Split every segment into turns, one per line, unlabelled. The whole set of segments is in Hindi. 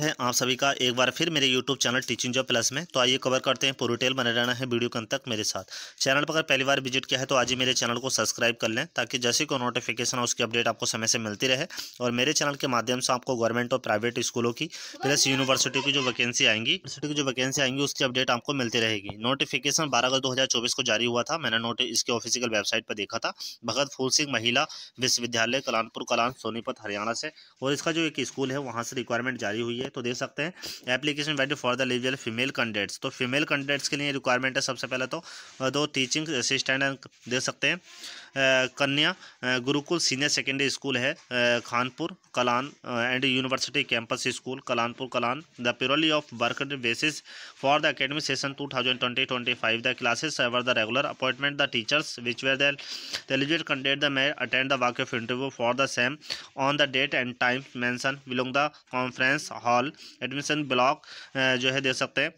है आप सभी का एक बार फिर मेरे YouTube channel teaching job plus में तो आइए कवर करते हैं पूरी टेल बने रहना है वीडियो कम तक मेरे साथ चैनल पर अगर पहली बार विजिट किया है तो आज ही मेरे चैनल को सब्सक्राइब कर लें ताकि जैसे कोई नोटिफिकेशन है उसकी अपडेट आपको समय से मिलती रहे और मेरे चैनल के माध्यम से आपको गवर्नमेंट और प्राइवेट स्कूलों की प्लस यूनिवर्सिटी की जो वैकेंसी आएंगी यूनिवर्सिटी की जो वैकेंसी आएंगी उसकी अपडेट आपको मिलती रहेगी नोटिफिकेशन बारह अगस्त दो को जारी हुआ था मैंने नोट इसके ऑफिसियल वेबसाइट पर देखा था भगत फूल सिंह महिला विश्वविद्यालय कलानपुर कलान सोनीपत हरियाणा से और इसका जो एक स्कूल है वहाँ से रिक्वायरमेंट जारी हुई है है तो दे सकते हैं एप्लीकेशन वैल्यू फॉर द लिवियल फीमेल कैंडिडेट्स तो फीमेल कैंडिडेट्स के लिए रिक्वायरमेंट है सबसे पहले तो दो टीचिंग असिस्टेंट दे सकते हैं कन्या गुरुकुल सीनियर सेकेंडरी स्कूल है Khanpur Kalan and university campus school Kalanpur Kalan the purely of work basis for the academic session two thousand twenty twenty five the classes ever the regular appointment the teachers which were the candidate the may attend the walk of interview for the same on the date and time mentioned belong the conference hall admission block जो है दे सकते हैं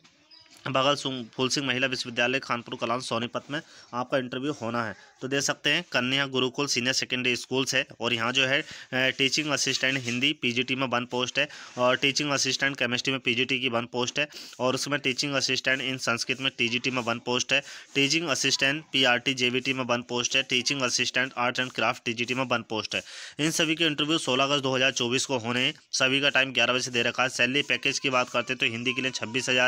बगल सिंह फूल सिंह महिला विश्वविद्यालय खानपुर कलान सोनीपत में आपका इंटरव्यू होना है तो दे सकते हैं कन्या गुरुकुल सीनियर सेकेंडरी स्कूल्स है और यहाँ जो है टीचिंग असिस्टेंट हिंदी पीजीटी में वन पोस्ट है और टीचिंग असिस्टेंट केमिस्ट्री में पीजीटी की वन पोस्ट है और उसमें टीचिंग असिस्टेंट इन संस्कृत में टी में वन पोस्ट है टीचिंग असिस्टेंट पी आर में वन पोस्ट है teaching assistant art and craft T में वन पोस्ट है इन सभी के इंटरव्यू सोलह अगस्त दो को होने हैं सभी का टाइम ग्यारह बजे से दे रखा है सैलरी पैकेज की बात करते हैं तो हिंदी के लिए छब्बीस है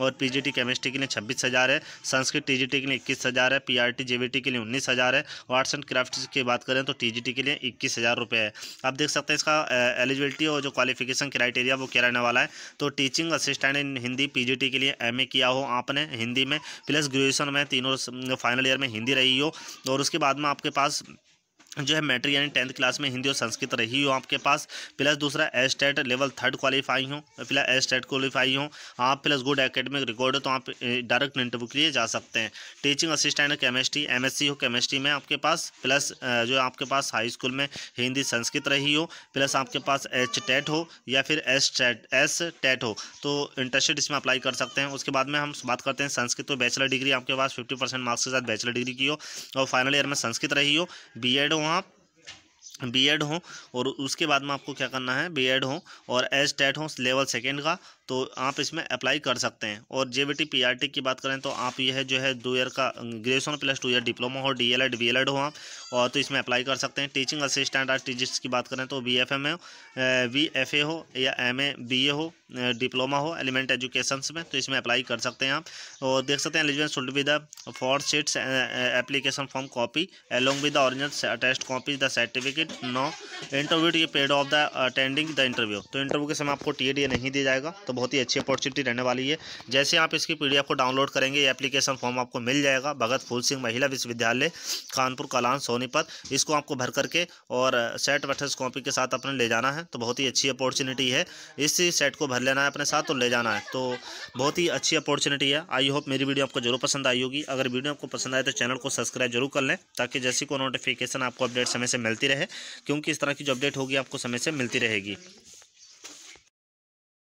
और पी टीजीटी केमिस्ट्री के लिए छब्बीस हज़ार है संस्कृत टीजीटी के लिए इक्कीस हज़ार है पीआरटी टी के लिए उन्नीस हज़ार है और आर्ट्स एंड क्राफ्ट की बात करें तो टीजीटी के लिए इक्कीस हज़ार रुपये है आप देख सकते हैं इसका एलिजिबिलिटी और जो क्वालिफिकेशन क्राइटेरिया वो क्या रहने वाला है तो teaching assistant in Hindi T के लिए ए किया हो आपने हिंदी में प्लस ग्रेजुएशन में तीनों फाइनल ईयर में हिंदी रही हो और उसके बाद में आपके पास जो है मैट्रिक यानी टेंथ क्लास में हिंदी और संस्कृत रही हो आपके पास प्लस दूसरा S TET e level third qualify हो फिलहाल एस टेट क्वालिफाई हो आप प्लस गुड एकेडमिक रिकॉर्ड हो तो आप डायरेक्ट इंटरव्यू के लिए जा सकते हैं टीचिंग असिस्टेंट केमिस्ट्री एमएससी हो केमिस्ट्री में आपके पास प्लस जो आपके पास हाई स्कूल में हिंदी संस्कृत रही हो प्लस आपके पास एच टेट e हो या फिर एस टेट एस टेट हो तो इंटरेस्टेड इसमें अप्लाई कर सकते हैं उसके बाद में हम बात करते हैं संस्कृत तो बैचलर डिग्री आपके पास फिफ्टी मार्क्स के साथ बैचलर डिग्री की हो और फाइनल ईयर में संस्कृत रही हो बी हो हो आप बी एड हो और उसके बाद में आपको क्या करना है बी एड हो और एच टेट हो लेवल सेकेंड का तो आप इसमें अप्लाई कर सकते हैं और जे बी टी की बात करें तो आप यह जो है दो ईयर का graduation plus two year diploma हो D L Ed B L Ed हो आप और तो इसमें अप्लाई कर सकते हैं टीचिंग असिस्टेंट आर टीचर्स की बात करें तो बी एफ एम हो वी एफ ए हो या एम ए बी ए हो डिप्लोमा हो एलिमेंट एजुकेशन में तो इसमें अप्लाई कर सकते हैं आप और देख सकते हैं eligible should with the seats application form copy along with the original attest copy the certificate no interview T paid of the attending the interview तो इंटरव्यू के समय आपको टी नहीं दिया जाएगा तो बहुत ही अच्छी अपॉर्चुनिटी रहने वाली है जैसे आप इसकी पी को डाउनलोड करेंगे एप्लीकेशन फॉर्म आपको मिल जाएगा भगत फूल सिंह महिला विश्वविद्यालय कानपुर कलान सोनीपत इसको आपको भर करके और सेट वर्सेस कॉपी के साथ अपने ले जाना है तो बहुत ही अच्छी अपॉर्चुनिटी है इसी सेट को भर भर लेना है अपने साथ और तो ले जाना है तो बहुत ही अच्छी अपॉर्चुनिटी है आई होप मेरी वीडियो आपको जरूर पसंद आई होगी अगर वीडियो आपको पसंद आए तो चैनल को सब्सक्राइब जरूर कर लें ताकि जैसी को नोटिफिकेशन आपको अपडेट समय से मिलती रहे क्योंकि इस तरह की जो अपडेट होगी आपको समय से मिलती रहेगी